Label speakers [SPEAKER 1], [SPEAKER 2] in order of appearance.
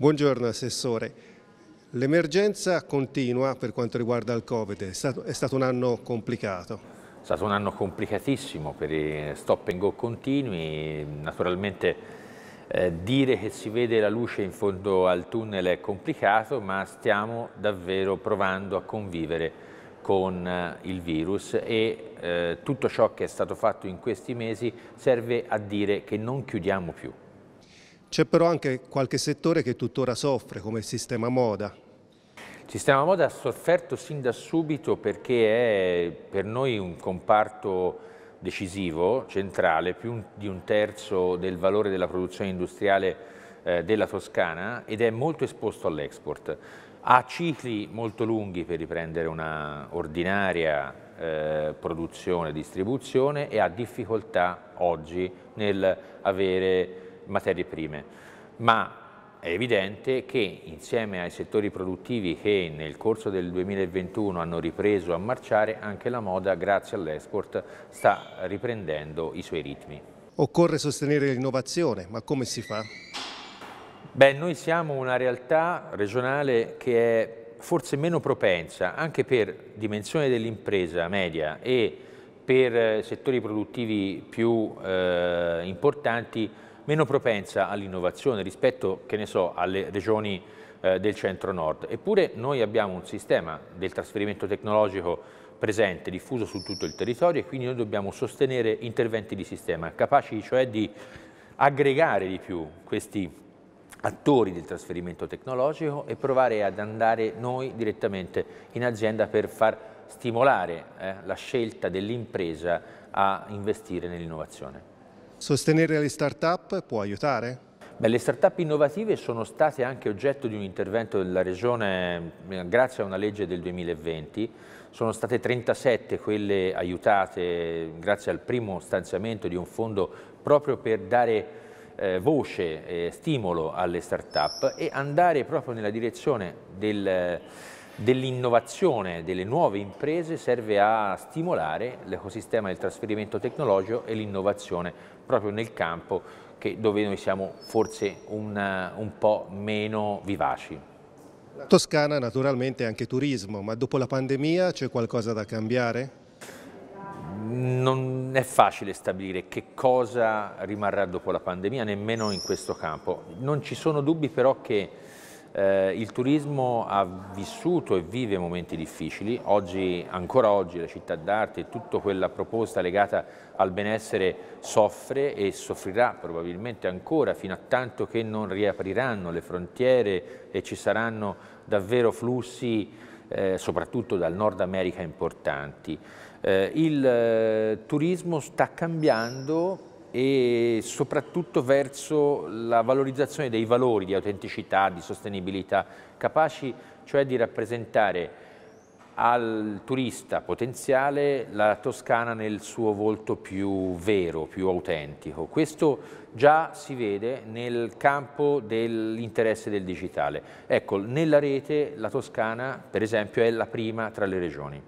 [SPEAKER 1] Buongiorno Assessore. L'emergenza continua per quanto riguarda il Covid, è stato, è stato un anno complicato.
[SPEAKER 2] È stato un anno complicatissimo per i stop and go continui, naturalmente eh, dire che si vede la luce in fondo al tunnel è complicato, ma stiamo davvero provando a convivere con eh, il virus e eh, tutto ciò che è stato fatto in questi mesi serve a dire che non chiudiamo più.
[SPEAKER 1] C'è però anche qualche settore che tuttora soffre, come il sistema moda.
[SPEAKER 2] Il sistema moda ha sofferto sin da subito perché è per noi un comparto decisivo, centrale, più di un terzo del valore della produzione industriale eh, della Toscana ed è molto esposto all'export. Ha cicli molto lunghi per riprendere una ordinaria eh, produzione e distribuzione e ha difficoltà oggi nel avere materie prime, ma è evidente che insieme ai settori produttivi che nel corso del 2021 hanno ripreso a marciare, anche la moda, grazie all'export, sta riprendendo i suoi ritmi.
[SPEAKER 1] Occorre sostenere l'innovazione, ma come si fa?
[SPEAKER 2] Beh, noi siamo una realtà regionale che è forse meno propensa, anche per dimensione dell'impresa media e per settori produttivi più eh, importanti, meno propensa all'innovazione rispetto, che ne so, alle regioni eh, del centro-nord. Eppure noi abbiamo un sistema del trasferimento tecnologico presente, diffuso su tutto il territorio e quindi noi dobbiamo sostenere interventi di sistema, capaci cioè di aggregare di più questi attori del trasferimento tecnologico e provare ad andare noi direttamente in azienda per far stimolare eh, la scelta dell'impresa a investire nell'innovazione.
[SPEAKER 1] Sostenere le start-up può aiutare?
[SPEAKER 2] Beh, le start-up innovative sono state anche oggetto di un intervento della Regione eh, grazie a una legge del 2020. Sono state 37 quelle aiutate grazie al primo stanziamento di un fondo proprio per dare eh, voce e stimolo alle start-up e andare proprio nella direzione del dell'innovazione delle nuove imprese serve a stimolare l'ecosistema del trasferimento tecnologico e l'innovazione proprio nel campo che, dove noi siamo forse un, un po' meno vivaci.
[SPEAKER 1] Toscana naturalmente è anche turismo, ma dopo la pandemia c'è qualcosa da cambiare?
[SPEAKER 2] Non è facile stabilire che cosa rimarrà dopo la pandemia, nemmeno in questo campo. Non ci sono dubbi però che eh, il turismo ha vissuto e vive momenti difficili, oggi, ancora oggi la città d'arte e tutta quella proposta legata al benessere soffre e soffrirà probabilmente ancora fino a tanto che non riapriranno le frontiere e ci saranno davvero flussi eh, soprattutto dal Nord America importanti. Eh, il eh, turismo sta cambiando e soprattutto verso la valorizzazione dei valori di autenticità, di sostenibilità, capaci cioè di rappresentare al turista potenziale la Toscana nel suo volto più vero, più autentico. Questo già si vede nel campo dell'interesse del digitale. Ecco, nella rete la Toscana, per esempio, è la prima tra le regioni.